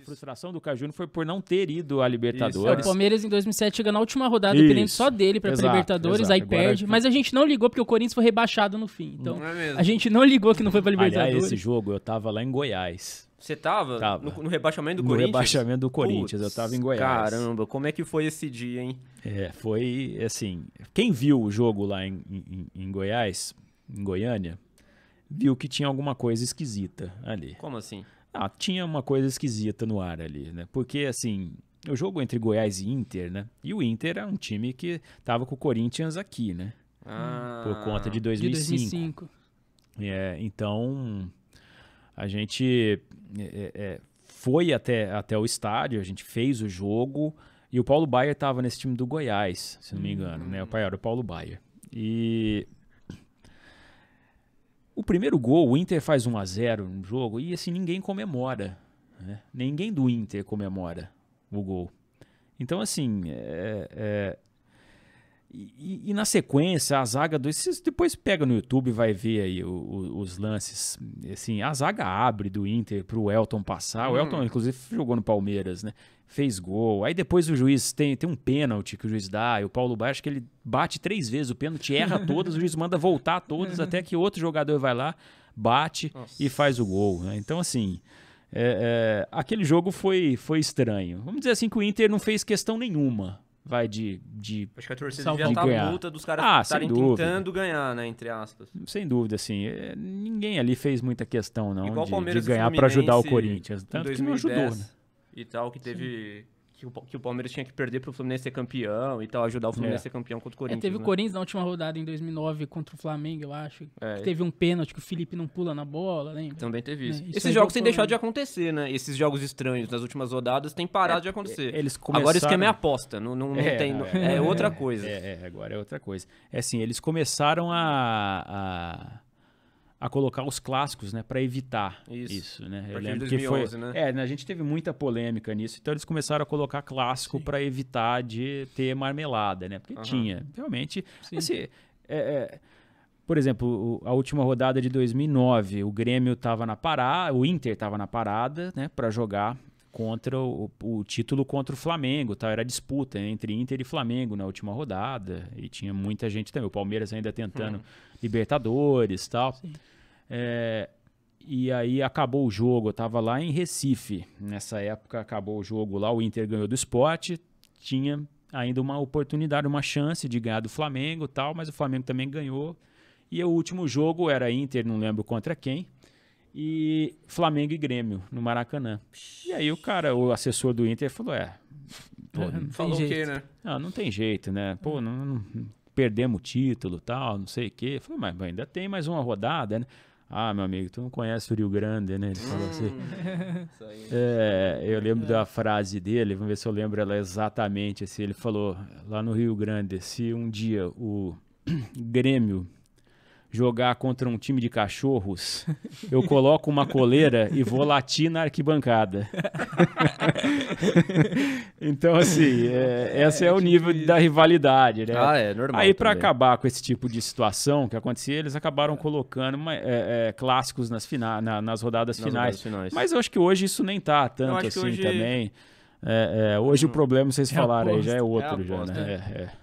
A frustração do Caju foi por não ter ido à Libertadores. Isso, O Palmeiras em 2007 chega na última rodada, Isso. dependendo só dele para Libertadores, exato. aí Agora perde. Mas a gente não ligou porque o Corinthians foi rebaixado no fim. Então, é a gente não ligou que não foi para Libertadores. Aliás, esse jogo eu tava lá em Goiás. Você tava? tava. No, no, rebaixamento do no Corinthians? No rebaixamento do Corinthians, Puts, eu tava em Goiás. Caramba, como é que foi esse dia, hein? É, foi assim. Quem viu o jogo lá em, em, em Goiás, em Goiânia, viu que tinha alguma coisa esquisita ali. Como assim? Ah, tinha uma coisa esquisita no ar ali, né? Porque, assim, o jogo entre Goiás e Inter, né? E o Inter é um time que tava com o Corinthians aqui, né? Ah, Por conta de 2005. De 2005. É, então, a gente é, é, é, foi até, até o estádio, a gente fez o jogo. E o Paulo Baier estava nesse time do Goiás, se não me engano, hum. né? O hum. pai era o Paulo Baier. E o primeiro gol, o Inter faz 1 a 0 no jogo e assim ninguém comemora. Né? Ninguém do Inter comemora o gol. Então, assim, é, é, e, e, na sequência, a zaga do. Vocês depois pega no YouTube vai ver aí o, o, os lances. Assim, a zaga abre do Inter pro Elton passar. Hum. O Elton, uhum. inclusive, jogou no Palmeiras, né? Fez gol. Aí depois o juiz tem, tem um pênalti que o juiz dá. E o Paulo Baixo que ele bate três vezes o pênalti, erra todas, o juiz manda voltar todas, uhum. até que outro jogador vai lá, bate Nossa. e faz o gol. Né? Então, assim. É, é, aquele jogo foi, foi estranho. Vamos dizer assim que o Inter não fez questão nenhuma vai de, de acho que a torcida salvar, devia estar tá luta dos caras ah, estarem tentando ganhar, né, entre aspas. Sem dúvida, assim, é, ninguém ali fez muita questão não Igual de, de ganhar para ajudar o Corinthians, tanto 2010, que não ajudou, né? E tal que teve Sim que o, que o Palmeiras tinha que perder pro Fluminense ser campeão e tal, ajudar o Fluminense é. a ser campeão contra o é, Corinthians. É, teve né? o Corinthians na última rodada em 2009 contra o Flamengo, eu acho. É. Que teve um pênalti que o Felipe não pula na bola, nem. Também teve é, isso. Esses isso jogos têm deixado de acontecer, né? Esses jogos estranhos nas últimas rodadas têm parado é, de acontecer. Eles começaram... Agora isso que é minha aposta, não, não, não tem. Não, é, outra coisa. É, agora é outra coisa. É assim, eles começaram a... a a colocar os clássicos, né, para evitar isso, isso né? Eu lembro 2011, que foi, né? é, né, a gente teve muita polêmica nisso, então eles começaram a colocar clássico para evitar de ter marmelada, né? Porque uhum. tinha, realmente, Sim. Assim, é, é, por exemplo, a última rodada de 2009, o Grêmio estava na parada, o Inter estava na parada, né, para jogar contra o, o, título contra o Flamengo, tá? Era disputa entre Inter e Flamengo na última rodada e tinha muita gente também. O Palmeiras ainda tentando uhum. Libertadores, tal. É, e aí acabou o jogo. Eu tava lá em Recife nessa época. Acabou o jogo lá. O Inter ganhou do esporte. Tinha ainda uma oportunidade, uma chance de ganhar do Flamengo, tal. Mas o Flamengo também ganhou. E o último jogo era Inter, não lembro contra quem e Flamengo e Grêmio no Maracanã. E aí o cara, o assessor do Inter falou, é, pô, não, tem falou o quê, né? Não, ah, não tem jeito, né? Pô, não, não perdemos o título, tal, não sei o quê. Eu falei, mas ainda tem mais uma rodada, né? Ah, meu amigo, tu não conhece o Rio Grande, né? Ele falou assim. Hum. é, eu lembro da frase dele, vamos ver se eu lembro ela exatamente. Assim, ele falou lá no Rio Grande: se um dia o Grêmio jogar contra um time de cachorros, eu coloco uma coleira e vou latir na arquibancada. então, assim, é, é, esse é, é o nível da rivalidade, né? Ah, é normal. Aí, para acabar com esse tipo de situação que acontecia, eles acabaram colocando uma, é, é, clássicos nas, fina, na, nas rodadas nas finais. Rodadas finais. Mas eu acho que hoje isso nem tá tanto assim hoje... também. É, é, hoje hum. o problema, vocês falaram aí, já é outro. já, né? é.